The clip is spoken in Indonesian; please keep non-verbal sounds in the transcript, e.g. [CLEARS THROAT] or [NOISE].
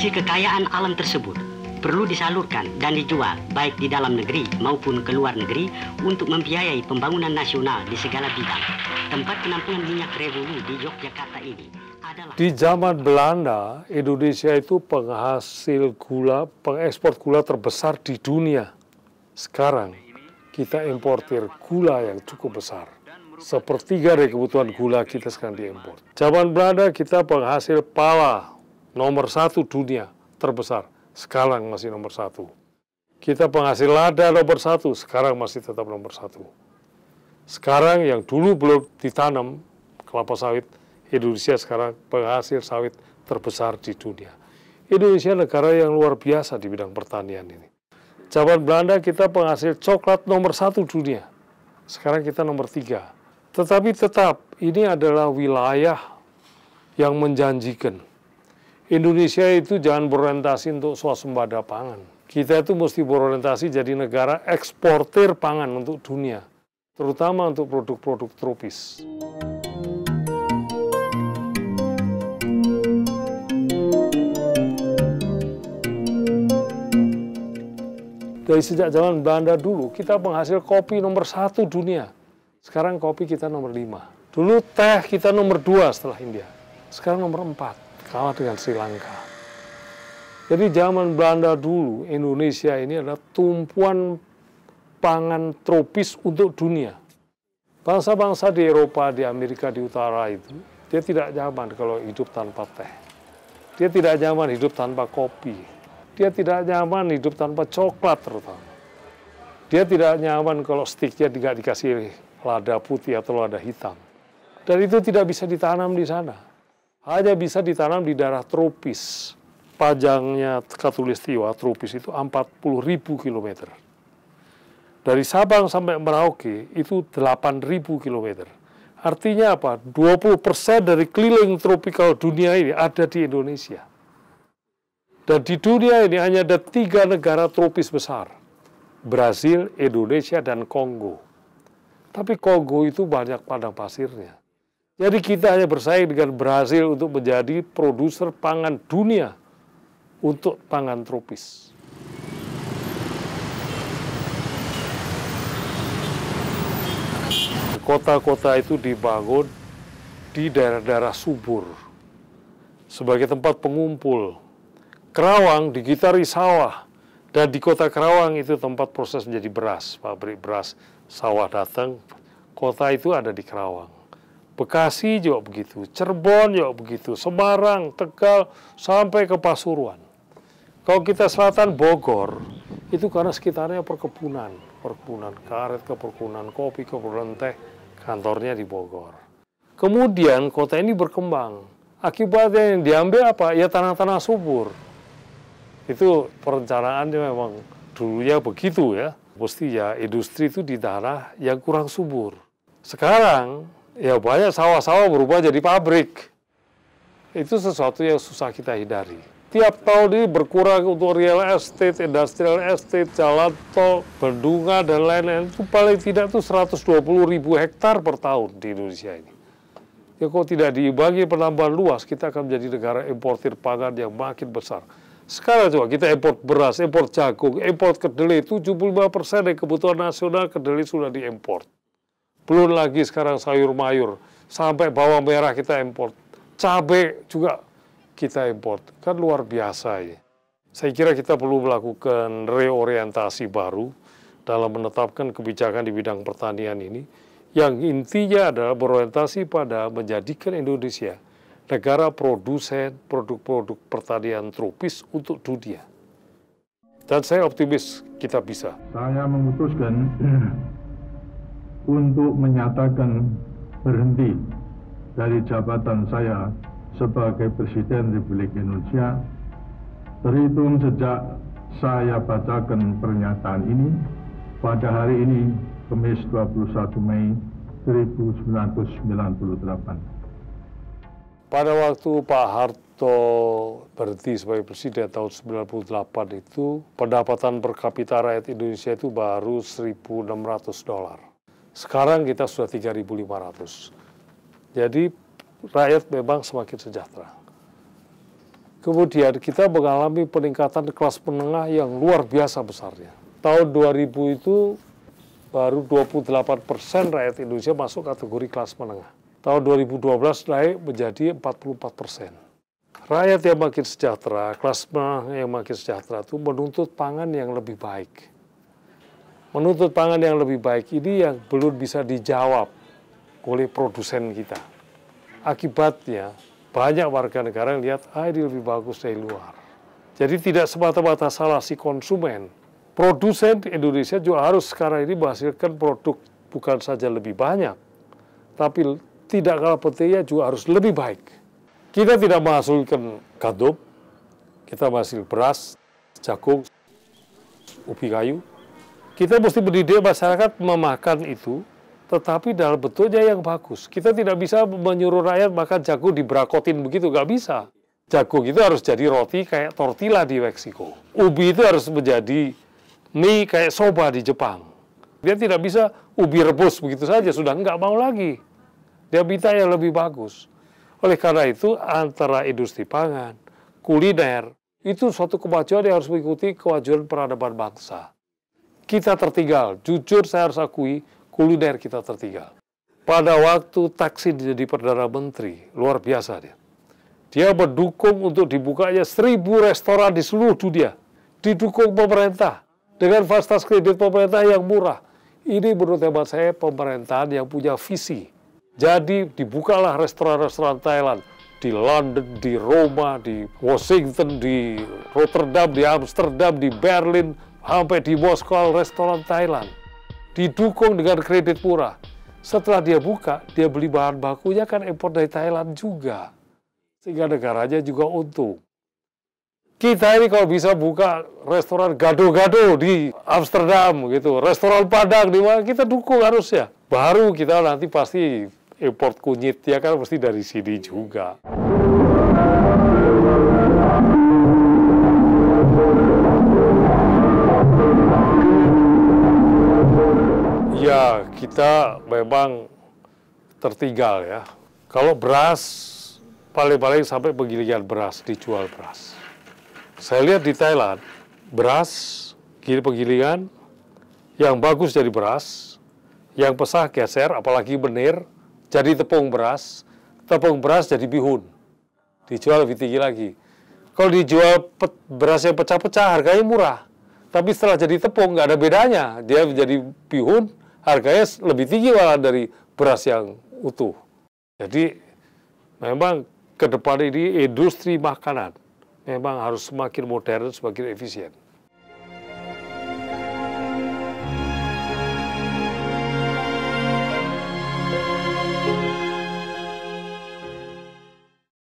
Hasil kekayaan alam tersebut perlu disalurkan dan dijual baik di dalam negeri maupun ke luar negeri untuk membiayai pembangunan nasional di segala bidang. Tempat penampungan minyak revolu di Yogyakarta ini adalah... Di zaman Belanda, Indonesia itu penghasil gula, pengekspor gula terbesar di dunia. Sekarang, kita importir gula yang cukup besar. Sepertiga dari kebutuhan gula kita sekarang diimpor. Zaman Belanda kita penghasil pala nomor satu dunia terbesar, sekarang masih nomor satu. Kita penghasil lada nomor satu, sekarang masih tetap nomor satu. Sekarang yang dulu belum ditanam kelapa sawit, Indonesia sekarang penghasil sawit terbesar di dunia. Indonesia negara yang luar biasa di bidang pertanian ini. Zaman Belanda kita penghasil coklat nomor satu dunia. Sekarang kita nomor tiga. Tetapi tetap ini adalah wilayah yang menjanjikan Indonesia itu jangan berorientasi untuk swasembada pangan. Kita itu mesti berorientasi jadi negara eksportir pangan untuk dunia, terutama untuk produk-produk tropis. Dari sejak zaman Belanda dulu, kita penghasil kopi nomor satu dunia. Sekarang kopi kita nomor lima. Dulu teh kita nomor dua setelah India. Sekarang nomor empat kalah dengan Sri Lanka. Jadi zaman Belanda dulu, Indonesia ini adalah tumpuan pangan tropis untuk dunia. Bangsa-bangsa di Eropa, di Amerika, di utara itu, dia tidak nyaman kalau hidup tanpa teh. Dia tidak nyaman hidup tanpa kopi. Dia tidak nyaman hidup tanpa coklat terutama. Dia tidak nyaman kalau stiknya tidak dikasih lada putih atau lada hitam. Dan itu tidak bisa ditanam di sana hanya bisa ditanam di daerah tropis. Panjangnya katulistiwa tropis itu 40.000 km. Dari Sabang sampai Merauke itu 8.000 km. Artinya apa? 20% dari keliling tropikal dunia ini ada di Indonesia. Dan di dunia ini hanya ada tiga negara tropis besar. Brazil, Indonesia, dan Kongo. Tapi Kongo itu banyak padang pasirnya. Jadi kita hanya bersaing dengan Brazil untuk menjadi produser pangan dunia untuk pangan tropis. Kota-kota itu dibangun di daerah-daerah subur sebagai tempat pengumpul. Kerawang digitari sawah dan di kota Kerawang itu tempat proses menjadi beras, pabrik beras, sawah datang, kota itu ada di Kerawang. Bekasi juga begitu, Cirebon juga begitu, Semarang, Tegal, sampai ke Pasuruan. Kalau kita selatan Bogor, itu karena sekitarnya perkebunan, perkebunan karet, ke perkebunan kopi, perkebunan teh, kantornya di Bogor. Kemudian kota ini berkembang. Akibatnya yang diambil apa? Ya tanah-tanah subur. Itu perencanaannya memang dulunya begitu ya. Mesti ya industri itu di daerah yang kurang subur. Sekarang ya banyak sawah-sawah berubah jadi pabrik. Itu sesuatu yang susah kita hindari. Tiap tahun ini berkurang untuk real estate, industrial estate, jalan tol, bendungan, dan lain-lain. Itu paling tidak itu 120 ribu hektar per tahun di Indonesia ini. Ya kalau tidak dibagi penambahan luas, kita akan menjadi negara importir pangan yang makin besar. Sekarang coba kita import beras, import jagung, import kedelai, 75% dari kebutuhan nasional kedelai sudah diimport belum lagi sekarang sayur mayur, sampai bawang merah kita import, cabai juga kita import, kan luar biasa ya. Saya kira kita perlu melakukan reorientasi baru dalam menetapkan kebijakan di bidang pertanian ini, yang intinya adalah berorientasi pada menjadikan Indonesia negara produsen produk-produk pertanian tropis untuk dunia. Dan saya optimis kita bisa. Saya memutuskan [CLEARS THROAT] untuk menyatakan berhenti dari jabatan saya sebagai Presiden Republik Indonesia terhitung sejak saya bacakan pernyataan ini pada hari ini Kamis 21 Mei 1998. Pada waktu Pak Harto berhenti sebagai presiden tahun 1998 itu pendapatan per kapita rakyat Indonesia itu baru 1.600 dolar sekarang kita sudah 3.500. Jadi rakyat memang semakin sejahtera. Kemudian kita mengalami peningkatan kelas menengah yang luar biasa besarnya. Tahun 2000 itu baru 28 persen rakyat Indonesia masuk kategori kelas menengah. Tahun 2012 naik menjadi 44 persen. Rakyat yang makin sejahtera, kelas menengah yang makin sejahtera itu menuntut pangan yang lebih baik menuntut pangan yang lebih baik ini yang belum bisa dijawab oleh produsen kita. Akibatnya banyak warga negara yang lihat, ah ini lebih bagus dari luar. Jadi tidak semata-mata salah si konsumen. Produsen di Indonesia juga harus sekarang ini menghasilkan produk bukan saja lebih banyak, tapi tidak kalah pentingnya juga harus lebih baik. Kita tidak menghasilkan gandum, kita menghasilkan beras, jagung, ubi kayu, kita mesti mendidik masyarakat memakan itu, tetapi dalam bentuknya yang bagus. Kita tidak bisa menyuruh rakyat makan jagung diberakotin begitu, nggak bisa. Jagung itu harus jadi roti kayak tortilla di Meksiko. Ubi itu harus menjadi mie kayak soba di Jepang. Dia tidak bisa ubi rebus begitu saja, sudah nggak mau lagi. Dia minta yang lebih bagus. Oleh karena itu, antara industri pangan, kuliner, itu suatu kemajuan yang harus mengikuti kewajiban peradaban bangsa kita tertinggal. Jujur saya harus akui, kuliner kita tertinggal. Pada waktu taksi jadi Perdana Menteri, luar biasa dia. Dia mendukung untuk dibukanya seribu restoran di seluruh dunia. Didukung pemerintah dengan fasilitas kredit pemerintah yang murah. Ini menurut hemat saya pemerintahan yang punya visi. Jadi dibukalah restoran-restoran Thailand di London, di Roma, di Washington, di Rotterdam, di Amsterdam, di Berlin, sampai di Moskow restoran Thailand. Didukung dengan kredit pura. Setelah dia buka, dia beli bahan bakunya kan impor dari Thailand juga. Sehingga negaranya juga untung. Kita ini kalau bisa buka restoran gado-gado di Amsterdam gitu, restoran Padang di mana kita dukung harusnya. Baru kita nanti pasti import kunyit ya kan pasti dari sini juga. Ya, kita memang tertinggal ya. Kalau beras, paling-paling sampai penggilingan beras, dijual beras. Saya lihat di Thailand, beras, gini penggilingan, yang bagus jadi beras, yang pesah geser, apalagi benir, jadi tepung beras, tepung beras jadi bihun. Dijual lebih tinggi lagi. Kalau dijual beras yang pecah-pecah, harganya murah. Tapi setelah jadi tepung, nggak ada bedanya. Dia jadi bihun, harganya lebih tinggi malah dari beras yang utuh. Jadi memang ke depan ini industri makanan memang harus semakin modern, semakin efisien.